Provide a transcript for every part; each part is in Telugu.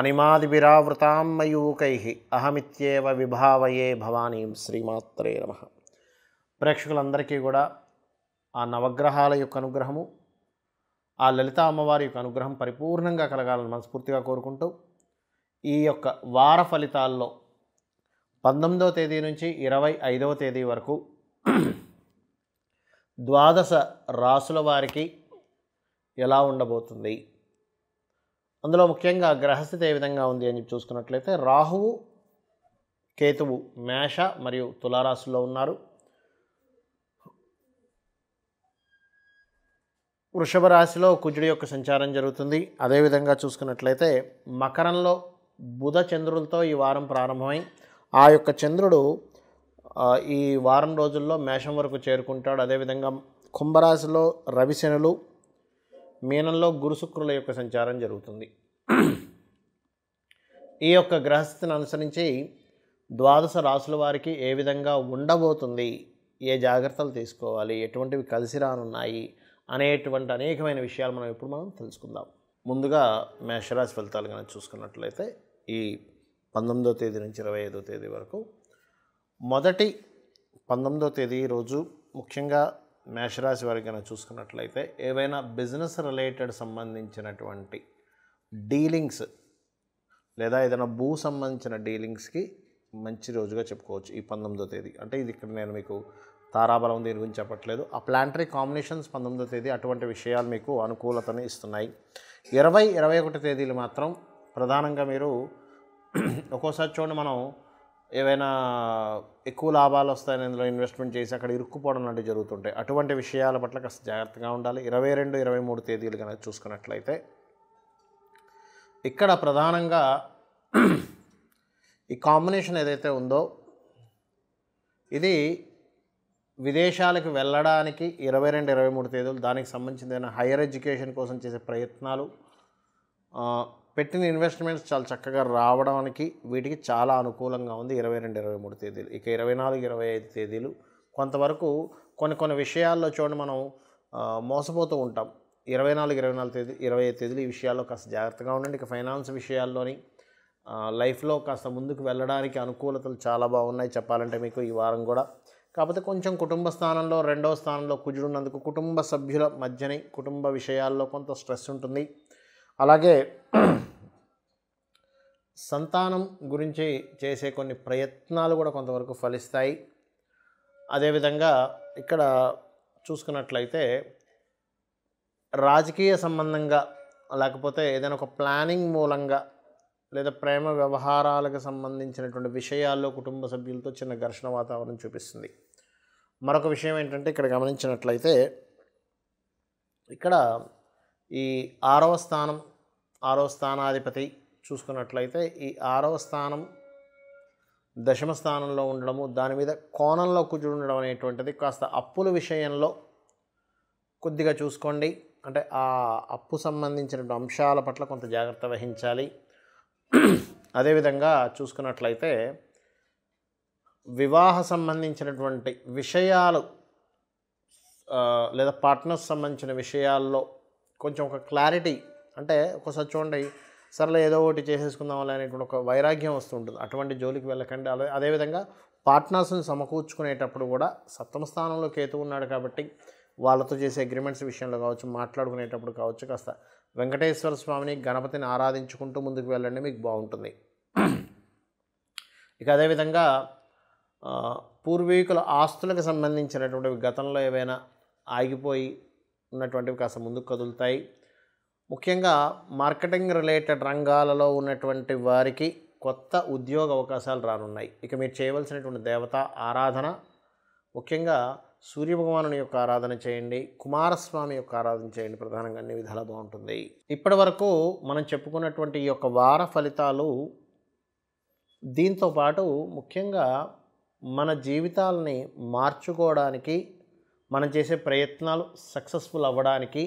అనిమాది మయూకై అహమిత్యేవ విభావయే భవానీం శ్రీమాత్రే నమ ప్రేక్షకులందరికీ కూడా ఆ నవగ్రహాల యొక్క అనుగ్రహము ఆ లలిత అమ్మవారి యొక్క అనుగ్రహం పరిపూర్ణంగా కలగాలని మనస్ఫూర్తిగా కోరుకుంటూ ఈ యొక్క వార ఫలితాల్లో పంతొమ్మిదవ తేదీ నుంచి ఇరవై ఐదవ తేదీ వరకు ద్వాదశ రాసుల వారికి ఎలా ఉండబోతుంది అందులో ముఖ్యంగా గ్రహస్థితి ఏ విధంగా ఉంది అని చూసుకున్నట్లయితే రాహువు కేతువు మేష మరియు తులారాశిలో ఉన్నారు వృషభ రాశిలో కుజుడి యొక్క సంచారం జరుగుతుంది అదేవిధంగా చూసుకున్నట్లయితే మకరంలో బుధ చంద్రులతో ఈ వారం ప్రారంభమై ఆ యొక్క చంద్రుడు ఈ వారం రోజుల్లో మేషం వరకు చేరుకుంటాడు అదేవిధంగా కుంభరాశిలో రవిశనులు మీనంలో గురుశుక్రుల యొక్క సంచారం జరుగుతుంది ఈ యొక్క గ్రహస్థితిని అనుసరించి ద్వాదశ రాసుల వారికి ఏ విధంగా ఉండబోతుంది ఏ జాగ్రత్తలు తీసుకోవాలి ఎటువంటివి కలిసి రానున్నాయి అనేటువంటి అనేకమైన విషయాలు మనం ఇప్పుడు మనం తెలుసుకుందాం ముందుగా మేషరాశి ఫలితాలు కానీ చూసుకున్నట్లయితే ఈ పంతొమ్మిదో తేదీ నుంచి ఇరవై ఐదో తేదీ వరకు మొదటి పంతొమ్మిదో తేదీ రోజు ముఖ్యంగా మేషరాశి వారికి కనుక చూసుకున్నట్లయితే ఏవైనా బిజినెస్ రిలేటెడ్ సంబంధించినటువంటి డీలింగ్స్ లేదా ఏదైనా భూ సంబంధించిన డీలింగ్స్కి మంచి రోజుగా చెప్పుకోవచ్చు ఈ పంతొమ్మిదో తేదీ అంటే ఇది ఇక్కడ నేను మీకు తారాబలం దీని గురించి చెప్పట్లేదు ఆ ప్లాంటరీ కాంబినేషన్స్ పంతొమ్మిదో తేదీ అటువంటి విషయాలు మీకు అనుకూలతను ఇస్తున్నాయి ఇరవై ఇరవై ఒకటి తేదీలు మాత్రం ప్రధానంగా మీరు ఒక్కోసారి చూడండి మనం ఏవైనా ఎక్కువ లాభాలు వస్తాయని ఇందులో ఇన్వెస్ట్మెంట్ చేసి అక్కడ ఇరుక్కుపోవడం లాంటివి జరుగుతుంటాయి అటువంటి విషయాల పట్ల కాస్త జాగ్రత్తగా ఉండాలి ఇరవై రెండు ఇరవై మూడు తేదీలు కనుక చూసుకున్నట్లయితే ఇక్కడ ప్రధానంగా ఈ కాంబినేషన్ ఏదైతే ఉందో ఇది విదేశాలకు వెళ్ళడానికి ఇరవై రెండు ఇరవై మూడు తేదీలు దానికి సంబంధించిన హైయర్ ఎడ్యుకేషన్ కోసం చేసే ప్రయత్నాలు పెట్టిన ఇన్వెస్ట్మెంట్స్ చాలా చక్కగా రావడానికి వీటికి చాలా అనుకూలంగా ఉంది ఇరవై రెండు ఇరవై మూడు తేదీలు ఇక ఇరవై నాలుగు ఇరవై ఐదు తేదీలు కొంతవరకు కొన్ని కొన్ని విషయాల్లో చూడండి మనం మోసపోతూ ఉంటాం ఇరవై నాలుగు ఇరవై నాలుగు తేదీ ఇరవై ఐదు తేదీలు ఈ విషయాల్లో కాస్త జాగ్రత్తగా ఉండండి ఇక ఫైనాన్స్ విషయాల్లోని లైఫ్లో కాస్త ముందుకు వెళ్ళడానికి అనుకూలతలు చాలా బాగున్నాయి చెప్పాలంటే మీకు ఈ వారం కూడా కాకపోతే కొంచెం కుటుంబ స్థానంలో రెండవ స్థానంలో కుజుడున్నందుకు కుటుంబ సభ్యుల మధ్యనే కుటుంబ విషయాల్లో కొంత స్ట్రెస్ ఉంటుంది అలాగే సంతానం గురించి చేసే కొన్ని ప్రయత్నాలు కూడా కొంతవరకు ఫలిస్తాయి అదేవిధంగా ఇక్కడ చూసుకున్నట్లయితే రాజకీయ సంబంధంగా లేకపోతే ఏదైనా ఒక ప్లానింగ్ మూలంగా లేదా ప్రేమ వ్యవహారాలకు సంబంధించినటువంటి విషయాల్లో కుటుంబ సభ్యులతో చిన్న ఘర్షణ వాతావరణం చూపిస్తుంది మరొక విషయం ఏంటంటే ఇక్కడ గమనించినట్లయితే ఇక్కడ ఈ ఆరవ స్థానం ఆరవ స్థానాధిపతి చూసుకున్నట్లయితే ఈ ఆరవ స్థానం దశమ స్థానంలో ఉండడము దాని మీద కోణంలో ఉండడం అనేటువంటిది కాస్త అప్పుల విషయంలో కొద్దిగా చూసుకోండి అంటే ఆ అప్పు సంబంధించిన అంశాల పట్ల కొంత జాగ్రత్త వహించాలి అదేవిధంగా చూసుకున్నట్లయితే వివాహ సంబంధించినటువంటి విషయాలు లేదా పార్ట్నర్స్ సంబంధించిన విషయాల్లో కొంచెం ఒక క్లారిటీ అంటే ఒకసారి చూడండి సరళ ఏదో ఒకటి చేసేసుకుందాం అనేటువంటి ఒక వైరాగ్యం వస్తుంటుంది అటువంటి జోలికి వెళ్ళకండి అదే అదేవిధంగా పార్ట్నర్స్ని సమకూర్చుకునేటప్పుడు కూడా సప్తమ స్థానంలో కేతు ఉన్నాడు కాబట్టి వాళ్ళతో చేసే అగ్రిమెంట్స్ విషయంలో కావచ్చు మాట్లాడుకునేటప్పుడు కావచ్చు కాస్త వెంకటేశ్వర స్వామిని గణపతిని ఆరాధించుకుంటూ ముందుకు వెళ్ళండి మీకు బాగుంటుంది ఇక అదేవిధంగా పూర్వీకుల ఆస్తులకు సంబంధించినటువంటి గతంలో ఏవైనా ఆగిపోయి ఉన్నటువంటివి కాస్త ముందుకు కదులుతాయి ముఖ్యంగా మార్కెటింగ్ రిలేటెడ్ రంగాలలో ఉన్నటువంటి వారికి కొత్త ఉద్యోగ అవకాశాలు రానున్నాయి ఇక మీరు చేయవలసినటువంటి దేవత ఆరాధన ముఖ్యంగా సూర్యభగవాను యొక్క ఆరాధన చేయండి కుమారస్వామి యొక్క ఆరాధన చేయండి ప్రధానంగా అన్ని విధాలా బాగుంటుంది ఇప్పటి వరకు మనం చెప్పుకున్నటువంటి ఈ యొక్క వార ఫలితాలు దీంతోపాటు ముఖ్యంగా మన జీవితాలని మార్చుకోవడానికి మనం చేసే ప్రయత్నాలు సక్సెస్ఫుల్ అవ్వడానికి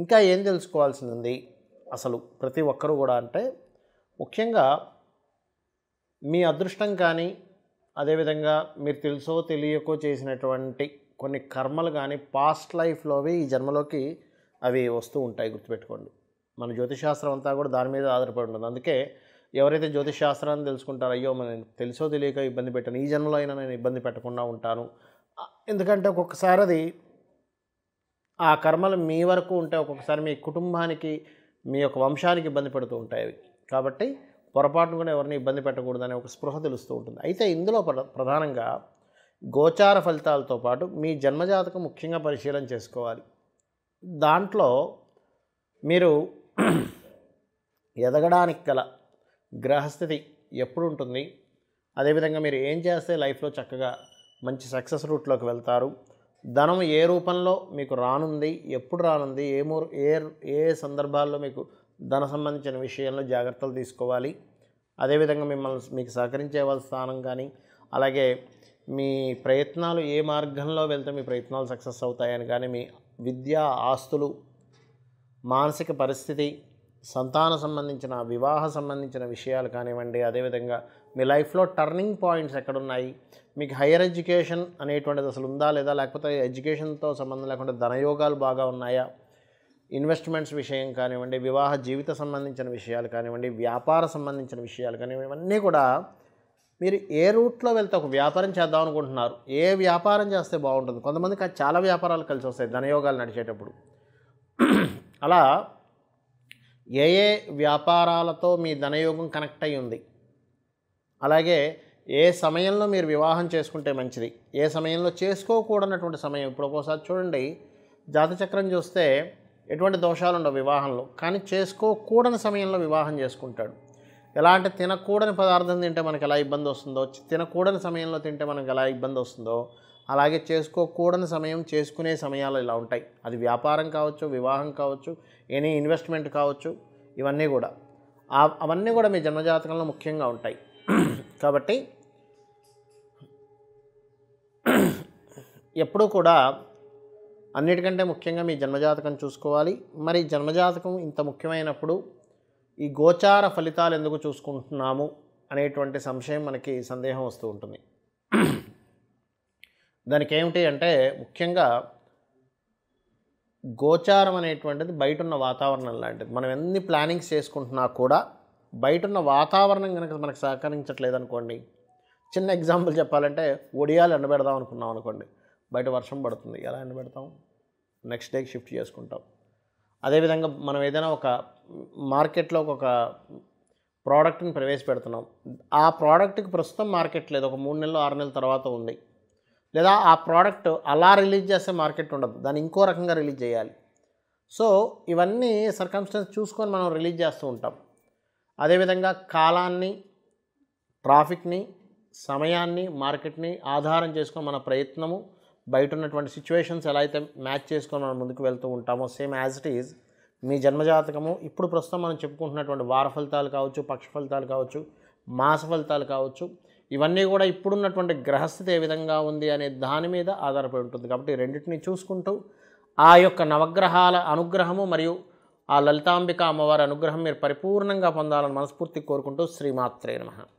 ఇంకా ఏం తెలుసుకోవాల్సింది ఉంది అసలు ప్రతి ఒక్కరూ కూడా అంటే ముఖ్యంగా మీ అదృష్టం కానీ అదేవిధంగా మీరు తెలుసో తెలియకో చేసినటువంటి కొన్ని కర్మలు కానీ పాస్ట్ లైఫ్లోవి ఈ జన్మలోకి అవి వస్తూ ఉంటాయి గుర్తుపెట్టుకోండి మన జ్యోతిశాస్త్రం అంతా కూడా దాని మీద ఆధారపడి ఉంటుంది అందుకే ఎవరైతే జ్యోతిష్ శాస్త్రాన్ని తెలుసుకుంటారో అయ్యో నేను తెలుసో తెలియక ఇబ్బంది పెట్టాను ఈ జన్మలో అయినా నేను ఇబ్బంది పెట్టకుండా ఉంటాను ఎందుకంటే ఒక్కొక్కసారి అది ఆ కర్మలు మీ వరకు ఉంటే ఒక్కొక్కసారి మీ కుటుంబానికి మీ యొక్క వంశానికి ఇబ్బంది పెడుతూ ఉంటాయి కాబట్టి పొరపాటును కూడా ఎవరిని ఇబ్బంది పెట్టకూడదనే ఒక స్పృహ తెలుస్తూ ఉంటుంది అయితే ఇందులో ప్రధానంగా గోచార ఫలితాలతో పాటు మీ జన్మజాతకం ముఖ్యంగా పరిశీలన చేసుకోవాలి దాంట్లో మీరు ఎదగడానికి గల గ్రహస్థితి ఎప్పుడు ఉంటుంది అదేవిధంగా మీరు ఏం చేస్తే లైఫ్లో చక్కగా మంచి సక్సెస్ రూట్లోకి వెళ్తారు ధనం ఏ రూపంలో మీకు రానుంది ఎప్పుడు రానుంది ఏ ఏ ఏ సందర్భాల్లో మీకు ధన సంబంధించిన విషయంలో జాగ్రత్తలు తీసుకోవాలి అదేవిధంగా మిమ్మల్ని మీకు సహకరించే వాళ్ళ స్థానం కానీ అలాగే మీ ప్రయత్నాలు ఏ మార్గంలో వెళ్తే మీ ప్రయత్నాలు సక్సెస్ అవుతాయని కానీ మీ విద్య ఆస్తులు మానసిక పరిస్థితి సంతాన సంబంధించిన వివాహ సంబంధించిన విషయాలు కానివ్వండి అదేవిధంగా మీ లైఫ్లో టర్నింగ్ పాయింట్స్ ఎక్కడున్నాయి మీకు హైయర్ ఎడ్యుకేషన్ అనేటువంటిది అసలు ఉందా లేదా లేకపోతే ఎడ్యుకేషన్తో సంబంధం లేకుండా ధనయోగాలు బాగా ఉన్నాయా ఇన్వెస్ట్మెంట్స్ విషయం కానివ్వండి వివాహ జీవిత సంబంధించిన విషయాలు కానివ్వండి వ్యాపార సంబంధించిన విషయాలు కానివ్వండి ఇవన్నీ కూడా మీరు ఏ రూట్లో వెళ్తే ఒక వ్యాపారం చేద్దాం అనుకుంటున్నారు ఏ వ్యాపారం చేస్తే బాగుంటుంది కొంతమందికి చాలా వ్యాపారాలు కలిసి వస్తాయి ధనయోగాలు నడిచేటప్పుడు అలా ఏ ఏ వ్యాపారాలతో మీ ధనయోగం కనెక్ట్ అయ్యి ఉంది అలాగే ఏ సమయంలో మీరు వివాహం చేసుకుంటే మంచిది ఏ సమయంలో చేసుకోకూడనటువంటి సమయం ఇప్పుడు ఒక్కోసారి చూడండి జాతచక్రం చూస్తే ఎటువంటి దోషాలు ఉండవు వివాహంలో కానీ చేసుకోకూడని సమయంలో వివాహం చేసుకుంటాడు ఎలా అంటే తినకూడని పదార్థం తింటే మనకు ఎలా ఇబ్బంది వస్తుందో తినకూడని సమయంలో తింటే మనకు ఎలా ఇబ్బంది వస్తుందో అలాగే చేసుకోకూడని సమయం చేసుకునే సమయాలు ఇలా ఉంటాయి అది వ్యాపారం కావచ్చు వివాహం కావచ్చు ఎనీ ఇన్వెస్ట్మెంట్ కావచ్చు ఇవన్నీ కూడా అవన్నీ కూడా మీ జన్మజాతకంలో ముఖ్యంగా ఉంటాయి కాబట్టి ఎప్పుడూ కూడా అన్నిటికంటే ముఖ్యంగా మీ జన్మజాతకం చూసుకోవాలి మరి జన్మజాతకం ఇంత ముఖ్యమైనప్పుడు ఈ గోచార ఫలితాలు ఎందుకు చూసుకుంటున్నాము అనేటువంటి సంశయం మనకి సందేహం వస్తూ ఉంటుంది దానికి ఏమిటి అంటే ముఖ్యంగా గోచారం అనేటువంటిది బయట ఉన్న వాతావరణం లాంటిది మనం ఎన్ని ప్లానింగ్స్ చేసుకుంటున్నా కూడా బయట ఉన్న వాతావరణం కనుక మనకు సహకరించట్లేదు అనుకోండి చిన్న ఎగ్జాంపుల్ చెప్పాలంటే ఒడియాలు ఎండబెడదాం అనుకున్నాం అనుకోండి బయట వర్షం పడుతుంది ఎలా ఎండబెడతాం నెక్స్ట్ డేకి షిఫ్ట్ చేసుకుంటాం అదేవిధంగా మనం ఏదైనా ఒక మార్కెట్లో ఒక ప్రోడక్ట్ని ప్రవేశపెడుతున్నాం ఆ ప్రోడక్ట్కి ప్రస్తుతం మార్కెట్ లేదు ఒక మూడు నెలలు ఆరు నెలల తర్వాత ఉంది లేదా ఆ ప్రోడక్ట్ అలా రిలీజ్ చేస్తే మార్కెట్ ఉండదు దాన్ని ఇంకో రకంగా రిలీజ్ చేయాలి సో ఇవన్నీ సర్కమ్స్టెన్స్ చూసుకొని మనం రిలీజ్ చేస్తూ ఉంటాం అదేవిధంగా కాలాన్ని ట్రాఫిక్ని సమయాన్ని మార్కెట్ని ఆధారం చేసుకొని మన ప్రయత్నము బయట ఉన్నటువంటి సిచ్యువేషన్స్ ఎలా అయితే మ్యాచ్ చేసుకొని మనం ముందుకు వెళ్తూ ఉంటామో సేమ్ యాజ్ ఇట్ ఈజ్ మీ జన్మజాతకము ఇప్పుడు ప్రస్తుతం మనం చెప్పుకుంటున్నటువంటి వార ఫలితాలు కావచ్చు పక్ష ఫలితాలు కావచ్చు మాస ఫలితాలు కావచ్చు ఇవన్నీ కూడా ఇప్పుడున్నటువంటి గ్రహస్థితి ఏ విధంగా ఉంది అనే దాని మీద ఆధారపడి ఉంటుంది కాబట్టి రెండింటిని చూసుకుంటూ ఆ యొక్క నవగ్రహాల అనుగ్రహము మరియు ఆ లలితాంబిక అమ్మవారి అనుగ్రహం మీరు పరిపూర్ణంగా పొందాలని మనస్ఫూర్తి కోరుకుంటూ శ్రీమాత్రే నమ